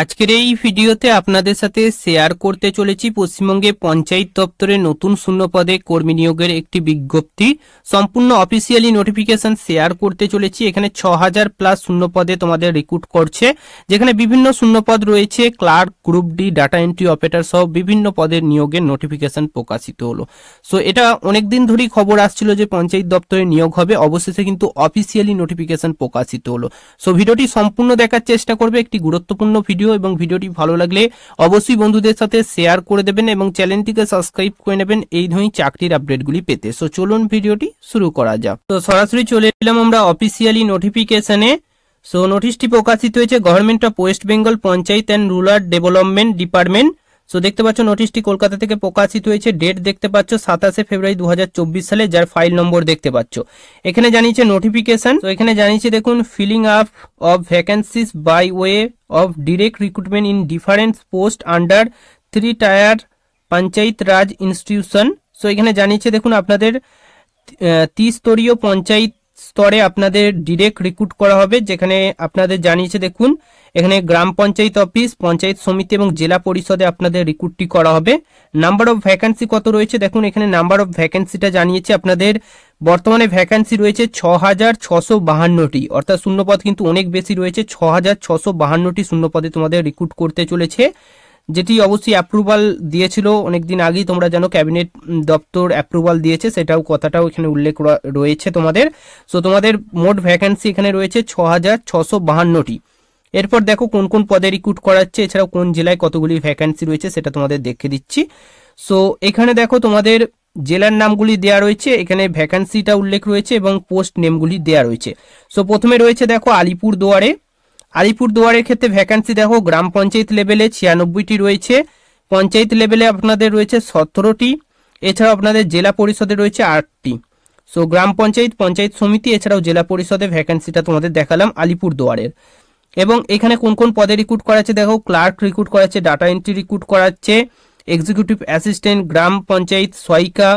আজকের এই ভিডিওতে আপনাদের সাথে শেয়ার করতে চলেছি পশ্চিমবঙ্গে পঞ্চায়েত দপ্তরে নতুন শূন্য পদে কর্মী নিয়োগের একটি বিজ্ঞপ্তি সম্পূর্ণ অফিসিয়ালি নোটিফিকেশন শেয়ার করতে চলেছি এখানে ছ হাজার প্লাস শূন্য পদে তোমাদের রিক্রুট করছে যেখানে বিভিন্ন শূন্য পদ রয়েছে clerk group D data entry operator সহ বিভিন্ন পদের নিয়োগের নোটিফিকেশন প্রকাশিত হলো সো এটা অনেকদিন ধরেই খবর আসছিল যে পঞ্চায়েত দপ্তরে নিয়োগ হবে অবশেষে কিন্তু অফিসিয়ালি নোটিফিকেশন প্রকাশিত হলো সো ভিডিওটি সম্পূর্ণ দেখার চেষ্টা করবে একটি গুরুত্বপূর্ণ ভিডিও এবং ভিডিওটি ভালো লাগলে অবশ্যই বন্ধুদের সাথে শেয়ার করে দেবেন এবং চ্যানেলটিকে সাবস্ক্রাইব করে নেবেন এই ধরনের চাকরির আপডেটগুলি পেতে সো চলুন ভিডিওটি শুরু করা যাক তো সরাসরি চলে এলাম আমরা অফিসিয়ালি নোটিফিকেশনে সো নোটিশটি প্রকাশিত হয়েছে government of West Bengal panchayat and rural development department so দেখতে পাচ্ছ নোটিশটি কলকাতা থেকে প্রকাশিত হয়েছে ডেট দেখতে পাচ্ছ সাতাশে ফেব্রুয়ারি দু সালে যার ফাইল নম্বর দেখতে পাচ্ছ এখানে জানিয়েছে নোটিফিকেশন তো এখানে জানিয়েছে দেখুন filling up of vacancies by way of direct recruitment in different post under three tier panchayat raj institution so এখানে জানিয়েছে দেখুন আপনাদের ত্রিস্তরীয় পঞ্চায়েত স্তরে আপনাদের ডিরেক্ট রিক্রুট করা হবে যেখানে আপনাদের জানিয়েছে দেখুন এখানে গ্রাম পঞ্চায়েত অফিস পঞ্চায়েত সমিতি এবং জেলা পরিষদে আপনাদের রিক্রুটটি করা হবে নাম্বার অফ ভ্যাকান্সি কত রয়েছে দেখুন এখানে নাম্বার অফ ভ্যাকান্সিটা জানিয়েছে আপনাদের বর্তমানে ভ্যাকান্সি রয়েছে ছ হাজার ছশো বাহান্নটি অর্থাৎ শূন্যপদ কিন্তু অনেক বেশি রয়েছে ছ হাজার ছশো বাহান্নটি শূন্যপদে তোমাদের রিক্রুট করতে চলেছে যেটি অবশ্যই অ্যাপ্রুভাল দিয়েছিল অনেকদিন আগেই তোমরা জানো ক্যাবিনেট দপ্তর অ্যাপ্রুভাল দিয়েছে সেটাও কথাটাও এখানে উল্লেখ রয়েছে তোমাদের সো তোমাদের মোট ভ্যাকান্সি এখানে রয়েছে ছ হাজার ছশো বাহান্নটি এরপর দেখো কোন কোন পদে রিক্রুট করাচ্ছে এছাড়াও কোন জেলায় কতগুলি ভ্যাকান্সি রয়েছে সেটা তোমাদের দেখে দিচ্ছি সো এখানে দেখো তোমাদের জেলার নামগুলি দেয়া রয়েছে এখানে ভ্যাকান্সিটা উল্লেখ রয়েছে এবং পোস্ট নেমগুলি দেয়া রয়েছে সো প্রথমে রয়েছে দেখো আলিপুর দুয়ারে আলিপুর দুয়ারের ক্ষেত্রে ভ্যাকান্সি দেখো গ্রাম পঞ্চায়েত লেভেলে ছিয়ানব্বইটি রয়েছে পঞ্চায়েত লেভেলে আপনাদের রয়েছে সতেরোটি এছাড়াও আপনাদের জেলা পরিষদে রয়েছে আটটি সো গ্রাম পঞ্চায়েত পঞ্চায়েত সমিতি এছাড়াও জেলা পরিষদে ভ্যাকান্সিটা তোমাদের দেখালাম আলিপুর দুয়ারের এবং এখানে কোন কোন পদে রিক্রুট করাচ্ছে দেখো ক্লার্ক রিক্রুট করাচ্ছে ডাটা এন্ট্রি রিক্রুট করাচ্ছে এক্সিকিউটিভ অ্যাসিস্ট্যান্ট গ্রাম পঞ্চায়েত সহায়িকা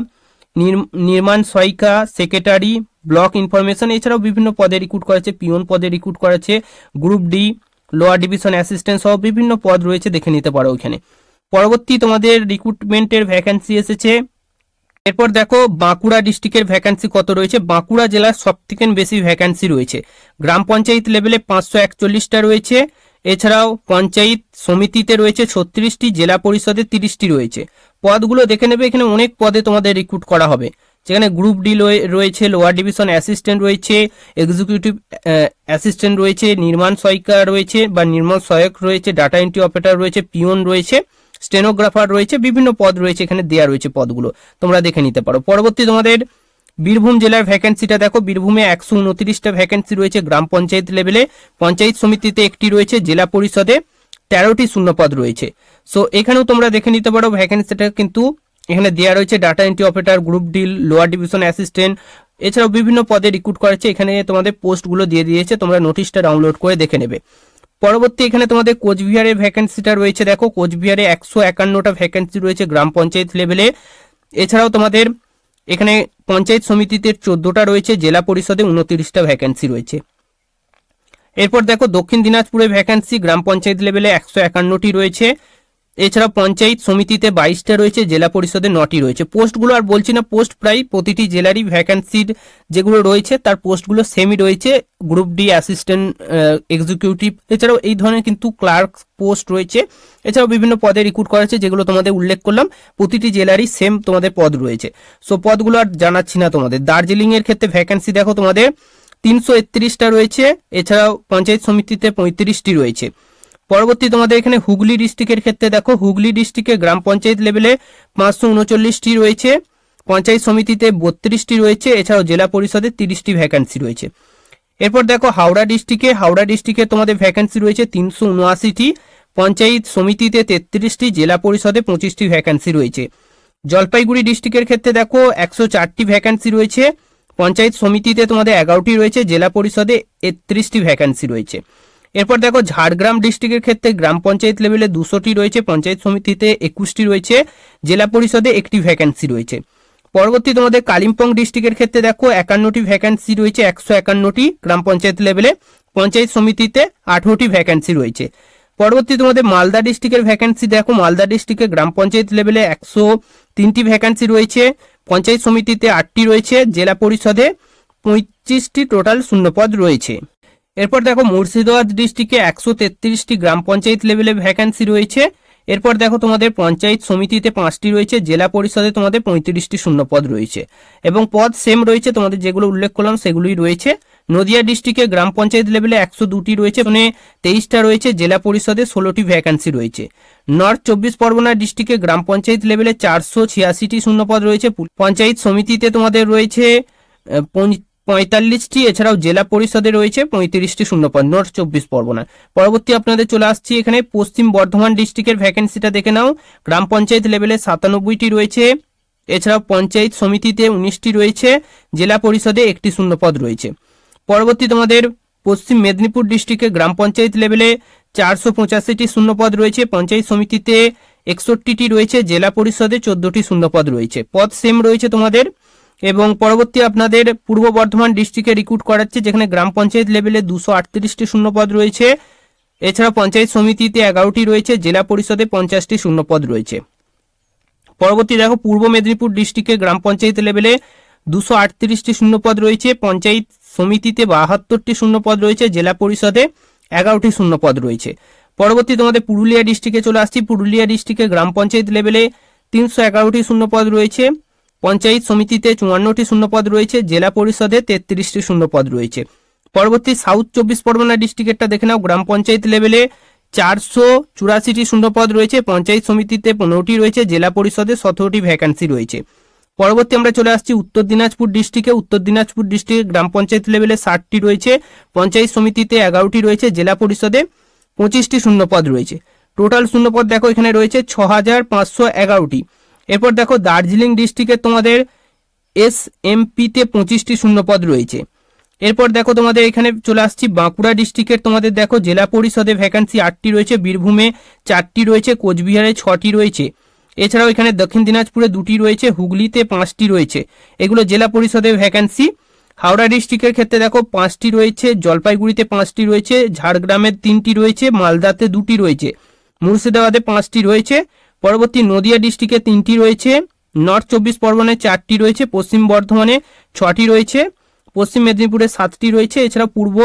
নির্মাণ সহায়িকা সেক্রেটারি ব্লক ইনফরমেশন এছাড়াও বিভিন্ন পদে রিক্রুট করাচ্ছে পিওন পদে রিক্রুট করাচ্ছে group D lower division assistant সহ বিভিন্ন পদ রয়েছে দেখে নিতে পারো ওখানে পরবর্তী তোমাদের রিক্রুটমেন্টের ভ্যাকেন্সি এসেছে এরপর দেখো বাঁকুড়া ডিস্ট্রিক্টের ভ্যাকান্সি কত রয়েছে বাঁকুড়া জেলার সব থেকে বেশি ভ্যাকান্সি রয়েছে গ্রাম পঞ্চায়েত লেভেলে পাঁচশো একচল্লিশটা রয়েছে এছাড়াও পঞ্চায়েত সমিতিতে রয়েছে ছত্রিশটি জেলা পরিষদে তিরিশটি রয়েছে পদগুলো দেখে নেবে এখানে অনেক পদে তোমাদের রিক্রুট করা হবে যেখানে গ্রুপ ডি রয়েছে লোয়ার ডিভিশন অ্যাসিস্ট্যান্ট রয়েছে এক্সিকিউটিভ অ্যাসিস্ট্যান্ট রয়েছে নির্মাণ সহায়িকা রয়েছে বা নির্মাণ সহায়ক রয়েছে ডাটা এন্ট্রি অপারেটর রয়েছে পিওন রয়েছে স্টেনোগ্রাফার রয়েছে বিভিন্ন পদ রয়েছে এখানে দেয়া রয়েছে পদগুলো তোমরা দেখে নিতে পারো পরবর্তী তোমাদের বীরভূম জেলার ভ্যাকেন্সিটা দেখো বীরভূমে একশো উনত্রিশটা ভ্যাকেন্সি রয়েছে গ্রাম পঞ্চায়েত লেভেলে পঞ্চায়েত সমিতিতে একটি রয়েছে জেলা পরিষদে তেরোটি শূন্যপদ রয়েছে সো এখানেও তোমরা দেখে নিতে পারো ভ্যাকেন্সিটা কিন্তু এখানে দেওয়া রয়েছে data entry operator group D lower division assistant এছাড়াও বিভিন্ন পদে রিক্রুট করেছে এখানে তোমাদের পোস্টগুলো দিয়ে দিয়েছে তোমরা নোটিশটা ডাউনলোড করে দেখে নেবে পরবর্তী এখানে তোমাদের কোচবিহারের ভ্যাকেন্সিটা রয়েছে দেখো কোচবিহারে একশো একান্নটা ভ্যাকেন্সি রয়েছে গ্রাম পঞ্চায়েত লেভেলে এছাড়াও তোমাদের এখানে পঞ্চায়েত সমিতিতে চোদ্দটা রয়েছে জেলা পরিষদে উনত্রিশটা ভ্যাকেন্সি রয়েছে এরপর দেখো দক্ষিণ দিনাজপুরে ভ্যাকেন্সি গ্রাম পঞ্চায়েত লেভেলে একশো একান্নটি রয়েছে এছাড়া পঞ্চায়েত সমিতিতে বাইশটা রয়েছে জেলা পরিষদে নটি রয়েছে পোস্টগুলো আর বলছি না পোস্ট প্রায় প্রতিটি জেলারই ভ্যাকান্সির যেগুলো রয়েছে তার পোস্টগুলো সেমই রয়েছে গ্রুপ ডি অ্যাসিস্ট্যান্ট এক্সিকিউটিভ এছাড়াও এই ধরনের কিন্তু ক্লার্ক পোস্ট রয়েছে এছাড়াও বিভিন্ন পদে রিক্রুট করা হয়েছে যেগুলো তোমাদের উল্লেখ করলাম প্রতিটি জেলারই সেম তোমাদের পদ রয়েছে সো পদগুলো আর জানাচ্ছি না তোমাদের দার্জিলিংয়ের ক্ষেত্রে ভ্যাকান্সি দেখো তোমাদের তিনশো একত্রিশটা রয়েছে এছাড়াও পঞ্চায়েত সমিতিতে পঁয়ত্রিশটি রয়েছে পরবর্তী তোমাদের এখানে হুগলি ডিস্ট্রিক্টের ক্ষেত্রে দেখো হুগলি ডিস্ট্রিক্টে গ্রাম পঞ্চায়েত লেভেলে পাঁচশো উনচল্লিশটি রয়েছে পঞ্চায়েত সমিতিতে বত্রিশটি রয়েছে এছাড়াও জেলা পরিষদে তিরিশটি ভ্যাকান্সি রয়েছে এরপর দেখো হাওড়া ডিস্ট্রিক্টে হাওড়া ডিস্ট্রিক্টে তোমাদের ভ্যাকান্সি রয়েছে তিনশো উনআশিটি পঞ্চায়েত সমিতিতে তেত্রিশটি জেলা পরিষদে পঁচিশটি ভ্যাকান্সি রয়েছে জলপাইগুড়ি ডিস্ট্রিক্টের ক্ষেত্রে দেখো একশো চারটি ভ্যাকান্সি রয়েছে পঞ্চায়েত সমিতিতে তোমাদের এগারোটি রয়েছে জেলা পরিষদে একত্রিশটি ভ্যাকান্সি রয়েছে এরপর দেখো ঝাড়গ্রাম ডিস্ট্রিক্টের ক্ষেত্রে গ্রাম পঞ্চায়েত লেভেলে দুশোটি রয়েছে পঞ্চায়েত সমিতিতে একুশটি রয়েছে জেলা পরিষদে একটি ভ্যাকেন্সি রয়েছে পরবর্তী তোমাদের কালিম্পং ডিস্ট্রিক্টের ক্ষেত্রে দেখো একান্নটি ভ্যাকেন্সি রয়েছে একশো একান্নটি গ্রাম পঞ্চায়েত লেভেলে পঞ্চায়েত সমিতিতে আঠেরোটি ভ্যাকেন্সি রয়েছে পরবর্তী তোমাদের মালদা ডিস্ট্রিক্টের ভ্যাকেন্সি দেখো মালদা ডিস্ট্রিক্টে গ্রাম পঞ্চায়েত লেভেলে একশো তিনটি ভ্যাকেন্সি রয়েছে পঞ্চায়েত সমিতিতে আটটি রয়েছে জেলা পরিষদে পঁয়ত্রিশটি টোটাল শূন্যপদ রয়েছে এরপর দেখো মুর্শিদাবাদ ডিস্ট্রিক্টে একশো তেত্রিশটি গ্রাম পঞ্চায়েত লেভেলে ভ্যাকান্সি রয়েছে এরপর দেখো তোমাদের পঞ্চায়েত সমিতিতে পাঁচটি রয়েছে জেলা পরিষদে তোমাদের পঁয়ত্রিশটি শূন্য পদ রয়েছে এবং পদ সেম রয়েছে তোমাদের যেগুলো উল্লেখ করলাম সেগুলোই রয়েছে নদিয়া ডিস্ট্রিক্টে গ্রাম পঞ্চায়েত লেভেলে একশো দুটি রয়েছে মানে তেইশটা রয়েছে জেলা পরিষদে ষোলোটি ভ্যাকান্সি রয়েছে নর্থ চব্বিশ পরগনা ডিস্ট্রিক্টে গ্রাম পঞ্চায়েত লেভেলে চারশো ছিয়াশিটি শূন্যপদ রয়েছে পঞ্চায়েত সমিতিতে তোমাদের রয়েছে পঁয়তাল্লিশটি এছাড়াও জেলা পরিষদে রয়েছে পঁয়ত্রিশটি শূন্যপদ নর্থ চব্বিশ পরগনা পরবর্তী আপনাদের চলে আসছি এখানে পশ্চিম বর্ধমান ডিস্ট্রিক্টের ভ্যাকেন্সিটা দেখে নাও গ্রাম পঞ্চায়েত লেভেলে সাতানব্বইটি রয়েছে এছাড়াও পঞ্চায়েত সমিতিতে উনিশটি রয়েছে জেলা পরিষদে একটি শূন্যপদ রয়েছে পরবর্তী তোমাদের পশ্চিম মেদিনীপুর ডিস্ট্রিক্টে গ্রাম পঞ্চায়েত লেভেলে চারশো পঁচাশিটি শূন্যপদ রয়েছে পঞ্চায়েত সমিতিতে একষট্টিটি রয়েছে জেলা পরিষদে চোদ্দটি শূন্যপদ রয়েছে পদ সেম রয়েছে তোমাদের এবং পরবর্তী আপনাদের পূর্ব বর্ধমান ডিস্ট্রিক্টে রিক্রুট করাচ্ছে যেখানে গ্রাম পঞ্চায়েত লেভেলে দুশো আটত্রিশটি শূন্যপদ রয়েছে এছাড়া পঞ্চায়েত সমিতিতে এগারোটি রয়েছে জেলা পরিষদে পঞ্চাশটি শূন্যপদ রয়েছে পরবর্তী দেখো পূর্ব মেদিনীপুর ডিস্ট্রিক্টে গ্রাম পঞ্চায়েত লেভেলে দুশো আটত্রিশটি শূন্যপদ রয়েছে পঞ্চায়েত সমিতিতে বাহাত্তরটি শূন্যপদ রয়েছে জেলা পরিষদে এগারোটি শূন্যপদ রয়েছে পরবর্তী তোমাদের পুরুলিয়া ডিস্ট্রিক্টে চলে আসছি পুরুলিয়া ডিস্ট্রিক্টে গ্রাম পঞ্চায়েত লেভেলে তিনশো এগারোটি শূন্যপদ রয়েছে পঞ্চায়েত সমিতিতে চুয়ান্নটি শূন্যপদ রয়েছে জেলা পরিষদে তেত্রিশটি শূন্যপদ রয়েছে পরবর্তী সাউথ চব্বিশ পরগনা ডিস্ট্রিক্টেরটা দেখে নাও গ্রাম পঞ্চায়েত লেভেলে চারশো চুরাশিটি শূন্যপদ রয়েছে পঞ্চায়েত সমিতিতে পনেরোটি রয়েছে জেলা পরিষদে সতেরোটি ভ্যাকান্সি রয়েছে পরবর্তী আমরা চলে আসছি উত্তর দিনাজপুর ডিস্ট্রিক্টে উত্তর দিনাজপুর ডিস্ট্রিক্ট গ্রাম পঞ্চায়েত লেভেলে ষাটটি রয়েছে পঞ্চায়েত সমিতিতে এগারোটি রয়েছে জেলা পরিষদে পঁচিশটি শূন্যপদ রয়েছে টোটাল শূন্যপদ দেখো এখানে রয়েছে ছ হাজার পাঁচশো এগারোটি এরপর দেখো দার্জিলিং ডিস্ট্রিক্টে তোমাদের এস এমপিতে পঁচিশটি শূন্যপদ রয়েছে এরপর দেখো তোমাদের এখানে চলে আসছি বাঁকুড়া ডিস্ট্রিক্টের তোমাদের দেখো জেলা পরিষদে ভ্যাকান্সি আটটি রয়েছে বীরভূমে চারটি রয়েছে কোচবিহারে ছটি রয়েছে এছাড়াও এখানে দক্ষিণ দিনাজপুরে দুটি রয়েছে হুগলিতে পাঁচটি রয়েছে এগুলো জেলা পরিষদে ভ্যাকান্সি হাওড়া ডিস্ট্রিক্টের ক্ষেত্রে দেখো পাঁচটি রয়েছে জলপাইগুড়িতে পাঁচটি রয়েছে ঝাড়গ্রামের তিনটি রয়েছে মালদাতে দুটি রয়েছে মুর্শিদাবাদে পাঁচটি রয়েছে পরবর্তী নদিয়া ডিস্ট্রিক্টে তিনটি রয়েছে নর্থ চব্বিশ পরগনায় চারটি রয়েছে পশ্চিম বর্ধমানে ছটি রয়েছে পশ্চিম মেদিনীপুরে সাতটি রয়েছে এছাড়া পূর্ব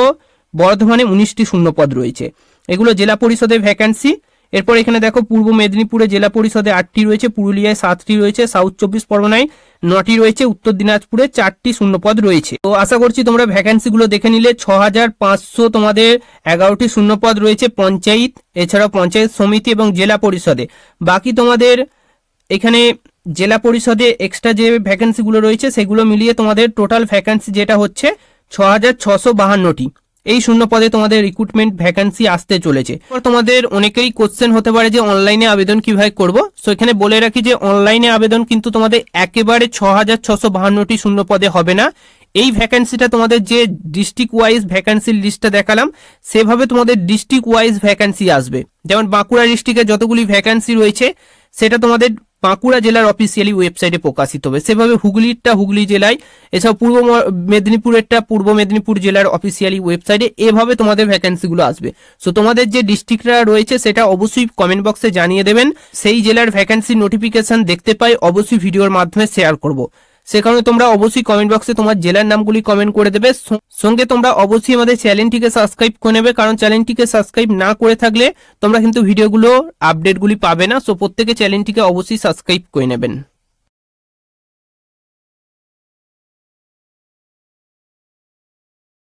বর্ধমানে উনিশটি শূন্যপদ রয়েছে এগুলো জেলা পরিষদে ভ্যাকান্সি এরপর এখানে দেখো পূর্ব মেদিনীপুরে জেলা পরিষদে আটটি রয়েছে পুরুলিয়ায় সাতটি রয়েছে সাউথ চব্বিশ পরগনায় নটি রয়েছে উত্তর দিনাজপুরে চারটি শূন্যপদ রয়েছে তো আশা করছি তোমরা ভ্যাকেন্সিগুলো দেখে নিলে ছ হাজার পাঁচশো তোমাদের এগারোটি শূন্যপদ রয়েছে পঞ্চায়েত এছাড়াও পঞ্চায়েত সমিতি এবং জেলা পরিষদে বাকি তোমাদের এখানে জেলা পরিষদে এক্সট্রা যে ভ্যাকেন্সিগুলো রয়েছে সেগুলো মিলিয়ে তোমাদের টোটাল ভ্যাকেন্সি যেটা হচ্ছে ছ হাজার ছশো বাহান্নটি এই শূন্য পদে তোমাদের রিক্রুটমেন্ট ভ্যাকান্সি আসতে চলেছে তোমাদের অনেকেই কোশ্চেন হতে পারে যে অনলাইনে আবেদন কিভাবে করব সো এখানে বলে রাখি যে অনলাইনে আবেদন কিন্তু তোমাদের একেবারে ছ হাজার ছশো বাহান্নটি শূন্য পদে হবে না এই ভ্যাকান্সিটা তোমাদের যে ডিস্ট্রিক্ট ওয়াইজ ভ্যাকান্সির লিস্টটা দেখালাম সেভাবে তোমাদের ডিস্ট্রিক্ট ওয়াইজ ভ্যাকান্সি আসবে যেমন বাঁকুড়া ডিস্ট্রিক্টে যতগুলি ভ্যাকান্সি রয়েছে সেটা তোমাদের বাঁকুড়া জেলার অফিসিয়ালি ওয়েবসাইটে প্রকাশিত হবে সেভাবে হুগলিরটা হুগলি জেলায় এছাড়াও পূর্ব মেদিনীপুরেরটা পূর্ব মেদিনীপুর জেলার অফিসিয়ালি ওয়েবসাইটে এভাবে তোমাদের ভ্যাকেন্সিগুলো আসবে সো তোমাদের যে ডিস্ট্রিক্টরা রয়েছে সেটা অবশ্যই কমেন্ট বক্সে জানিয়ে দেবেন সেই জেলার ভ্যাকেন্সি নোটিফিকেশন দেখতে পাই অবশ্যই ভিডিওর মাধ্যমে শেয়ার করব সেখানে তোমরা অবশ্যই কমেন্ট বক্সে তোমার জেলার নামগুলি কমেন্ট করে দেবে সঙ্গে তোমরা অবশ্যই আমাদের চ্যানেলটিকে সাবস্ক্রাইব করে নেবে কারণ চ্যানেলটিকে সাবস্ক্রাইব না করে থাকলে তোমরা কিন্তু ভিডিওগুলো আপডেটগুলি পাবে না সো প্রত্যেকে চ্যানেলটিকে অবশ্যই সাবস্ক্রাইব করে নেবেন